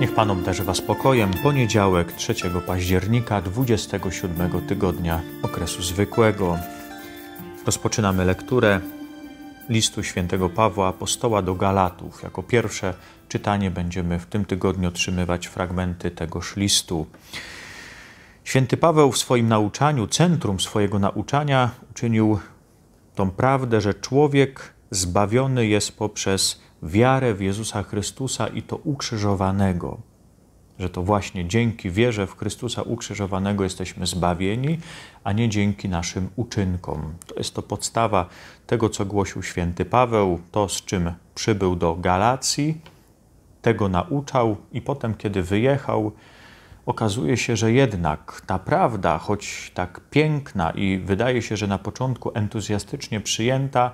Niech Panom obdarzy Was pokojem. Poniedziałek 3 października 27 tygodnia okresu zwykłego. Rozpoczynamy lekturę listu świętego Pawła apostoła do Galatów. Jako pierwsze czytanie będziemy w tym tygodniu otrzymywać fragmenty tegoż listu. Święty Paweł w swoim nauczaniu, centrum swojego nauczania uczynił tą prawdę, że człowiek zbawiony jest poprzez wiarę w Jezusa Chrystusa i to ukrzyżowanego. Że to właśnie dzięki wierze w Chrystusa ukrzyżowanego jesteśmy zbawieni, a nie dzięki naszym uczynkom. To jest to podstawa tego, co głosił święty Paweł, to z czym przybył do Galacji, tego nauczał i potem, kiedy wyjechał, okazuje się, że jednak ta prawda, choć tak piękna i wydaje się, że na początku entuzjastycznie przyjęta,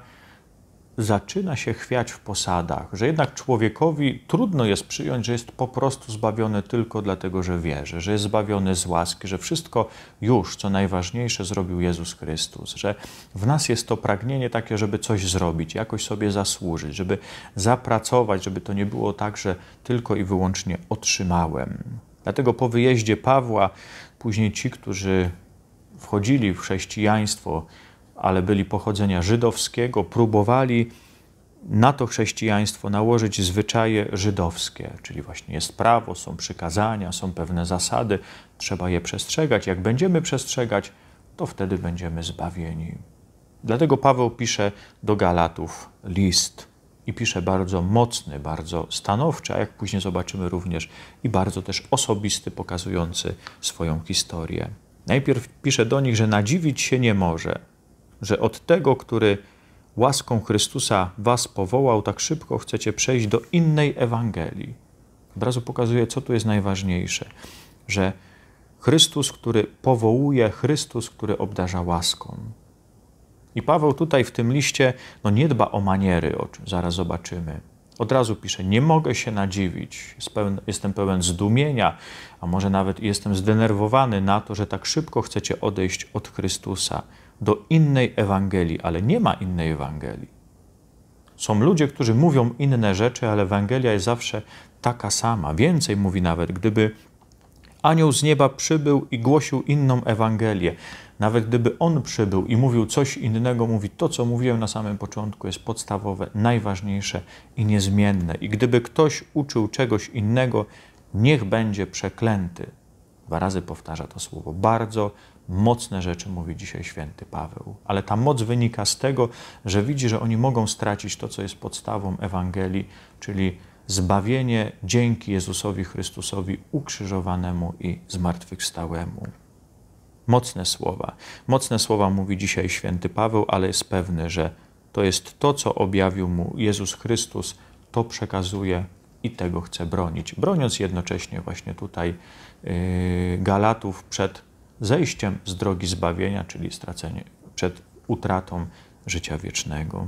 zaczyna się chwiać w posadach, że jednak człowiekowi trudno jest przyjąć, że jest po prostu zbawiony tylko dlatego, że wierzy, że jest zbawiony z łaski, że wszystko już, co najważniejsze, zrobił Jezus Chrystus, że w nas jest to pragnienie takie, żeby coś zrobić, jakoś sobie zasłużyć, żeby zapracować, żeby to nie było tak, że tylko i wyłącznie otrzymałem. Dlatego po wyjeździe Pawła, później ci, którzy wchodzili w chrześcijaństwo, ale byli pochodzenia żydowskiego, próbowali na to chrześcijaństwo nałożyć zwyczaje żydowskie, czyli właśnie jest prawo, są przykazania, są pewne zasady, trzeba je przestrzegać. Jak będziemy przestrzegać, to wtedy będziemy zbawieni. Dlatego Paweł pisze do Galatów list i pisze bardzo mocny, bardzo stanowczy, a jak później zobaczymy również i bardzo też osobisty, pokazujący swoją historię. Najpierw pisze do nich, że nadziwić się nie może – że od tego, który łaską Chrystusa was powołał, tak szybko chcecie przejść do innej Ewangelii. Od razu pokazuje, co tu jest najważniejsze, że Chrystus, który powołuje, Chrystus, który obdarza łaską. I Paweł tutaj w tym liście no nie dba o maniery, o czym zaraz zobaczymy. Od razu pisze: Nie mogę się nadziwić, jestem pełen zdumienia, a może nawet jestem zdenerwowany na to, że tak szybko chcecie odejść od Chrystusa do innej Ewangelii, ale nie ma innej Ewangelii. Są ludzie, którzy mówią inne rzeczy, ale Ewangelia jest zawsze taka sama. Więcej mówi nawet, gdyby anioł z nieba przybył i głosił inną Ewangelię, nawet gdyby on przybył i mówił coś innego, mówi to, co mówiłem na samym początku, jest podstawowe, najważniejsze i niezmienne. I gdyby ktoś uczył czegoś innego, niech będzie przeklęty. Dwa razy powtarza to słowo. Bardzo Mocne rzeczy mówi dzisiaj święty Paweł. Ale ta moc wynika z tego, że widzi, że oni mogą stracić to, co jest podstawą Ewangelii, czyli zbawienie dzięki Jezusowi Chrystusowi ukrzyżowanemu i zmartwychwstałemu. Mocne słowa. Mocne słowa mówi dzisiaj święty Paweł, ale jest pewny, że to jest to, co objawił mu Jezus Chrystus, to przekazuje i tego chce bronić. Broniąc jednocześnie właśnie tutaj yy, Galatów przed zejściem z drogi zbawienia, czyli stracenie, przed utratą życia wiecznego.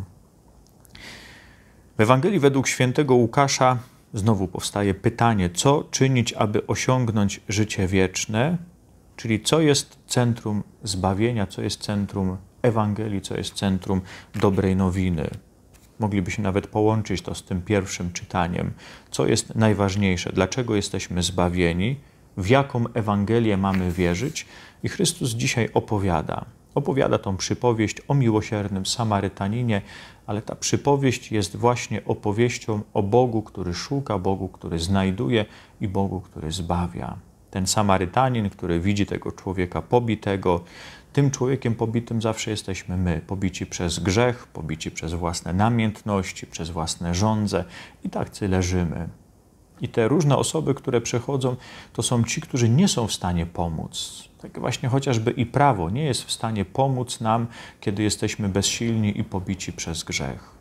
W Ewangelii według świętego Łukasza znowu powstaje pytanie, co czynić, aby osiągnąć życie wieczne, czyli co jest centrum zbawienia, co jest centrum Ewangelii, co jest centrum dobrej nowiny. Moglibyśmy nawet połączyć to z tym pierwszym czytaniem. Co jest najważniejsze? Dlaczego jesteśmy zbawieni? w jaką Ewangelię mamy wierzyć. I Chrystus dzisiaj opowiada. Opowiada tą przypowieść o miłosiernym Samarytaninie, ale ta przypowieść jest właśnie opowieścią o Bogu, który szuka, Bogu, który znajduje i Bogu, który zbawia. Ten Samarytanin, który widzi tego człowieka pobitego, tym człowiekiem pobitym zawsze jesteśmy my, pobici przez grzech, pobici przez własne namiętności, przez własne żądze i tak leżymy. I te różne osoby, które przechodzą, to są ci, którzy nie są w stanie pomóc. Tak właśnie chociażby i prawo nie jest w stanie pomóc nam, kiedy jesteśmy bezsilni i pobici przez grzech.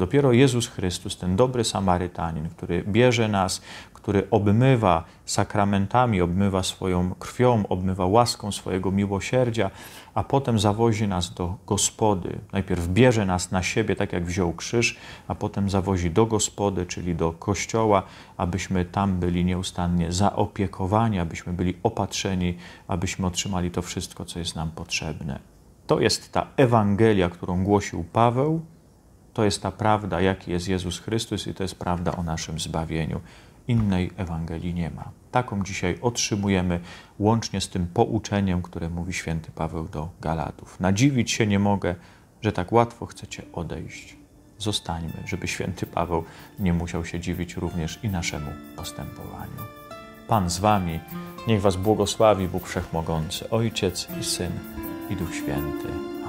Dopiero Jezus Chrystus, ten dobry Samarytanin, który bierze nas, który obmywa sakramentami, obmywa swoją krwią, obmywa łaską swojego miłosierdzia, a potem zawozi nas do gospody. Najpierw bierze nas na siebie, tak jak wziął krzyż, a potem zawozi do gospody, czyli do kościoła, abyśmy tam byli nieustannie zaopiekowani, abyśmy byli opatrzeni, abyśmy otrzymali to wszystko, co jest nam potrzebne. To jest ta Ewangelia, którą głosił Paweł, to jest ta prawda, jaki jest Jezus Chrystus i to jest prawda o naszym zbawieniu. Innej Ewangelii nie ma. Taką dzisiaj otrzymujemy, łącznie z tym pouczeniem, które mówi święty Paweł do Galatów. Nadziwić się nie mogę, że tak łatwo chcecie odejść. Zostańmy, żeby święty Paweł nie musiał się dziwić również i naszemu postępowaniu. Pan z Wami, niech Was błogosławi Bóg Wszechmogący, Ojciec i Syn i Duch Święty.